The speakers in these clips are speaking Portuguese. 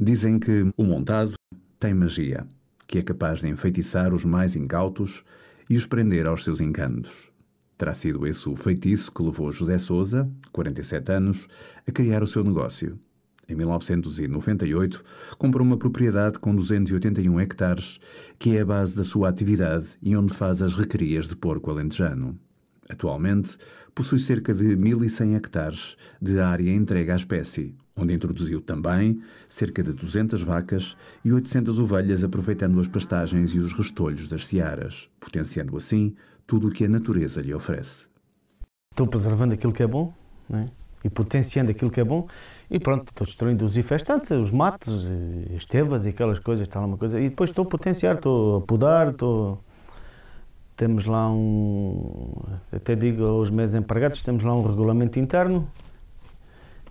Dizem que o montado tem magia, que é capaz de enfeitiçar os mais incautos e os prender aos seus encantos. Terá sido esse o feitiço que levou José Souza, 47 anos, a criar o seu negócio. Em 1998, comprou uma propriedade com 281 hectares, que é a base da sua atividade e onde faz as recrias de porco alentejano. Atualmente, possui cerca de 1.100 hectares de área entregue à espécie, onde introduziu também cerca de 200 vacas e 800 ovelhas, aproveitando as pastagens e os restolhos das searas, potenciando assim tudo o que a natureza lhe oferece. Estou preservando aquilo que é bom né? e potenciando aquilo que é bom e pronto, estou destruindo os infestantes, os matos, estevas e aquelas coisas, tal uma coisa. E depois estou a potenciar, estou a podar, estou... Temos lá um... Até digo aos meus empregados, temos lá um regulamento interno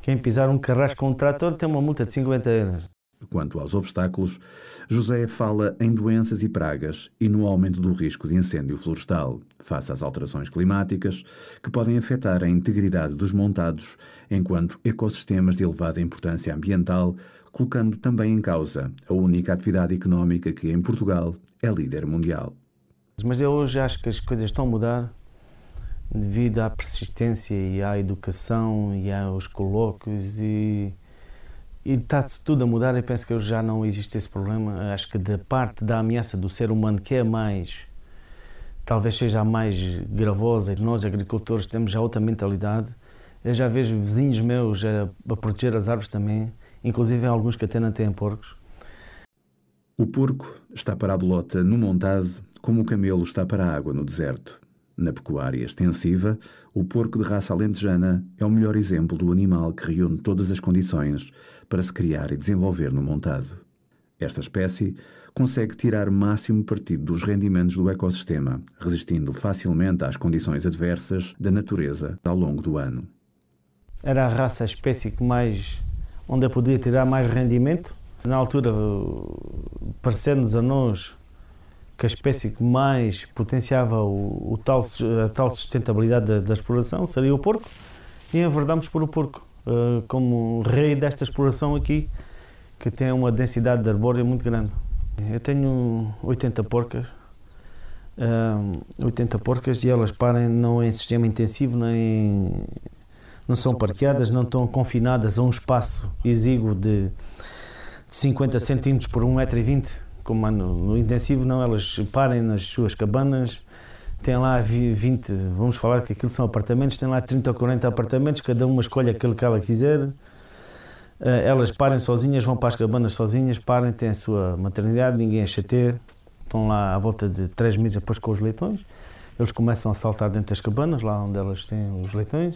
quem pisar um carrasco com um trator tem uma multa de 50 euros. Quanto aos obstáculos, José fala em doenças e pragas e no aumento do risco de incêndio florestal, face às alterações climáticas, que podem afetar a integridade dos montados, enquanto ecossistemas de elevada importância ambiental, colocando também em causa a única atividade económica que, em Portugal, é líder mundial. Mas eu hoje acho que as coisas estão a mudar devido à persistência e à educação e aos colóquios e, e está-se tudo a mudar. Eu penso que já não existe esse problema. Acho que da parte da ameaça do ser humano que é mais, talvez seja a mais gravosa, e nós agricultores temos já outra mentalidade. Eu já vejo vizinhos meus a, a proteger as árvores também, inclusive alguns que até não têm porcos. O porco está para a bolota no montado, como o camelo está para a água no deserto. Na pecuária extensiva, o porco de raça alentejana é o melhor exemplo do animal que reúne todas as condições para se criar e desenvolver no montado. Esta espécie consegue tirar máximo partido dos rendimentos do ecossistema, resistindo facilmente às condições adversas da natureza ao longo do ano. Era a raça, a espécie que mais, onde eu podia tirar mais rendimento. Na altura, parecendo-nos a nós que a espécie que mais potenciava o, o tal, a tal sustentabilidade da, da, exploração seria o porco, e enverdamos por o porco uh, como rei desta exploração aqui, que tem uma densidade de arbórea muito grande. Eu tenho 80 porcas, 80 eh, porcas e elas parem não em sistema intensivo, nem não são parqueadas, não estão confinadas a um espaço exíguo de, de 50 centímetros por 1,20m como no, no intensivo, não, elas parem nas suas cabanas, têm lá 20, vamos falar que aquilo são apartamentos, têm lá 30 ou 40 apartamentos, cada uma escolhe aquele que ela quiser. Eh, elas parem sozinhas, vão para as cabanas sozinhas, parem, têm a sua maternidade, ninguém a Estão lá à volta de 3 meses depois com os leitões. Eles começam a saltar dentro das cabanas, lá onde elas têm os leitões.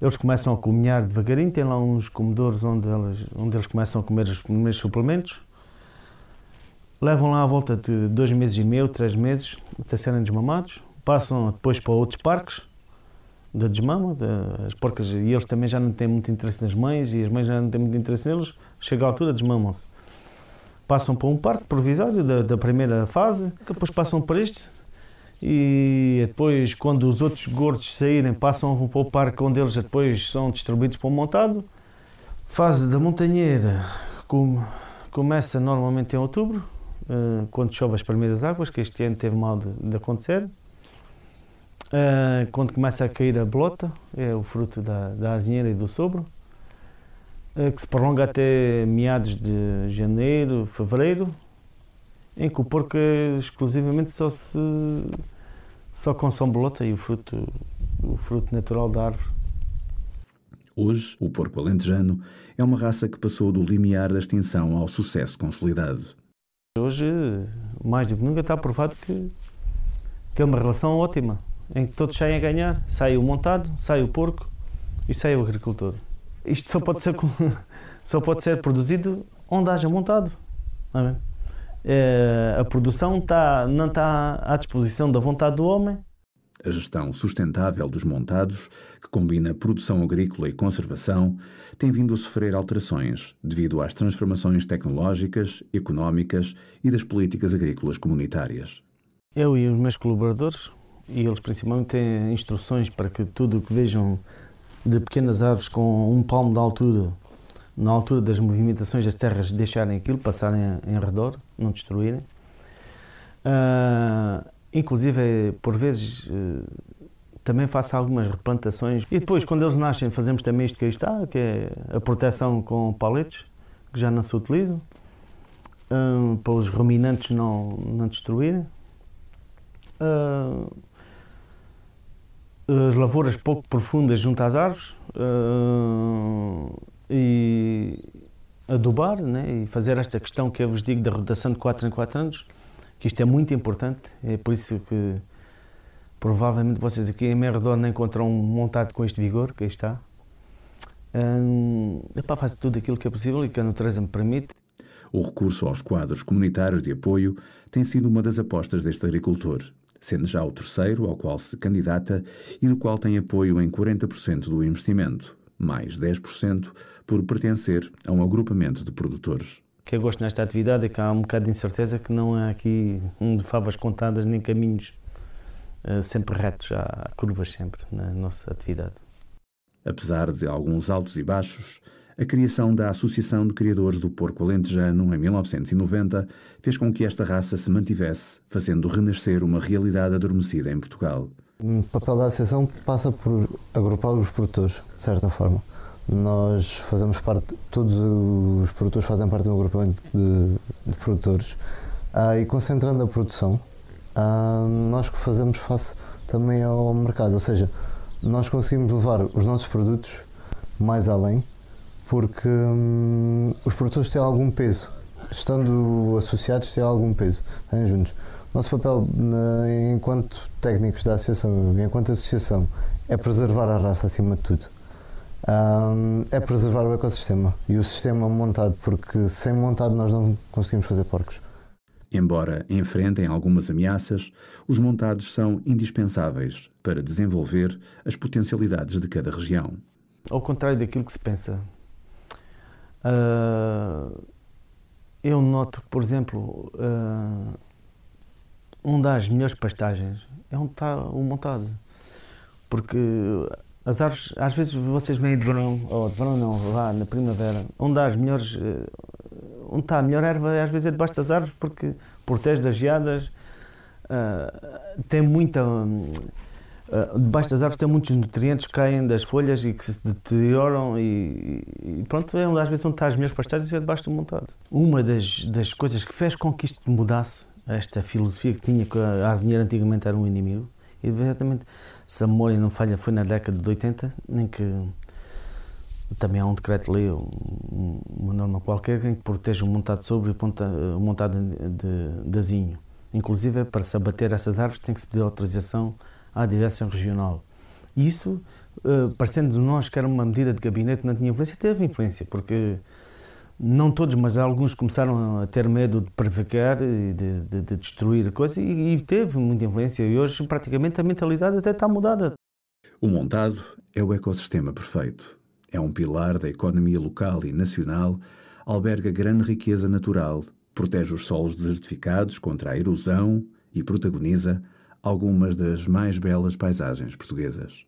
Eles começam a cominhar devagarinho, têm lá uns comedores onde, elas, onde eles começam a comer os primeiros suplementos levam lá à volta de dois meses e meio, três meses, até serem desmamados, passam depois para outros parques da de desmama, de, as porcas, e eles também já não têm muito interesse nas mães, e as mães já não têm muito interesse neles, chega à altura, desmamam-se. Passam para um parque provisório da, da primeira fase, depois passam para este, e depois, quando os outros gordos saírem, passam para o parque onde eles depois são distribuídos para o montado. Fase da montanheira, como começa normalmente em outubro, ah, quando chove as primeiras águas, que este ano teve mal de, de acontecer. Uh, quando começa a cair a blota, é o fruto da, da azinheira e do sobro, uh, ah, que se prolonga até meados de janeiro, fevereiro, em que o porco é exclusivamente só se só consome bolota e o fruto, o fruto natural da árvore. Hoje, o porco alentejano é uma raça que passou do limiar da extinção ao sucesso consolidado. Hoje, mais do que nunca, está provado que, que é uma relação ótima, em que todos saem a ganhar. Sai o montado, sai o porco e sai o agricultor. Isto só pode ser, só pode ser produzido onde haja montado. É? É, a produção tá, não está à disposição da vontade do homem a gestão sustentável dos montados, que combina produção agrícola e conservação, tem vindo a sofrer alterações devido às transformações tecnológicas, económicas e das políticas agrícolas comunitárias. Eu e os meus colaboradores, e eles principalmente, têm instruções para que tudo o que vejam de pequenas aves com um palmo de altura, na altura das movimentações das terras, deixarem aquilo, passarem em redor, não destruírem. Uh, Inclusive, por vezes, eh, também faço algumas replantações. E depois, quando eles nascem, fazemos também isto que aí está, que é a proteção com paletes, que já não se utilizam, hum, para os ruminantes não, não destruírem. Hum, as lavouras pouco profundas junto às árvores hum, e adubar né? e fazer esta questão que eu vos digo da rotação de 4 em 4 anos que isto é muito importante, é por isso que provavelmente vocês aqui em não encontram um montado com este vigor, que aí está. Hum, epá, tudo aquilo que é possível e que a natureza me permite. O recurso aos quadros comunitários de apoio tem sido uma das apostas deste agricultor, sendo já o terceiro ao qual se candidata e do qual tem apoio em 40% do investimento, mais 10% por pertencer a um agrupamento de produtores que eu gosto nesta atividade é que há um bocado de incerteza que não há aqui um de favas contadas nem caminhos uh, sempre retos, há curvas sempre na nossa atividade. Apesar de alguns altos e baixos, a criação da Associação de Criadores do Porco Alentejano em 1990 fez com que esta raça se mantivesse, fazendo renascer uma realidade adormecida em Portugal. O papel da associação passa por agrupar os produtores, de certa forma nós fazemos parte, todos os produtores fazem parte de um agrupamento de, de produtores ah, e concentrando a produção, ah, nós que fazemos face também ao mercado, ou seja, nós conseguimos levar os nossos produtos mais além porque hum, os produtores têm algum peso, estando associados têm algum peso, estarem juntos. Nosso papel na, enquanto técnicos da associação, enquanto associação, é preservar a raça acima de tudo um, é preservar o ecossistema e o sistema montado, porque sem montado nós não conseguimos fazer porcos. Embora enfrentem algumas ameaças, os montados são indispensáveis para desenvolver as potencialidades de cada região. Ao contrário daquilo que se pensa, uh, eu noto que, por exemplo, uh, ah, uma das melhores pastagens é onde está o montado. Porque as árvores, às vezes vocês vêm de verão, ou de verão não, lá na primavera, onde há as melhores, eh, onde está a melhor erva às vezes é debaixo das árvores porque protege das geadas, uh, tem muita... Uh, debaixo das árvores tem muitos nutrientes que caem das folhas e que se deterioram e, e pronto, é onde às vezes onde está as melhores pastagens é debaixo do montado. Uma das, das coisas que fez com que isto mudasse, esta filosofia que tinha que a azinheira antigamente era um inimigo, e exatamente, se a memória não falha, foi na década de 80, nem que também há um decreto lei, uma norma qualquer, que protege o montado sobre e o montado de, de azinho. Inclusive, para se abater essas árvores, tem que se pedir autorização à direção regional. Isso, eh, parecendo-nos que era uma medida de gabinete, não tinha influência, teve influência, porque não todos, mas alguns começaram a ter medo de prejudicar e de, de, de destruir a e, e teve muita influência. E hoje, praticamente, a mentalidade até está mudada. O montado é o ecossistema perfeito. É um pilar da economia local e nacional, alberga grande riqueza natural, protege os solos desertificados contra a erosão e protagoniza algumas das mais belas paisagens portuguesas.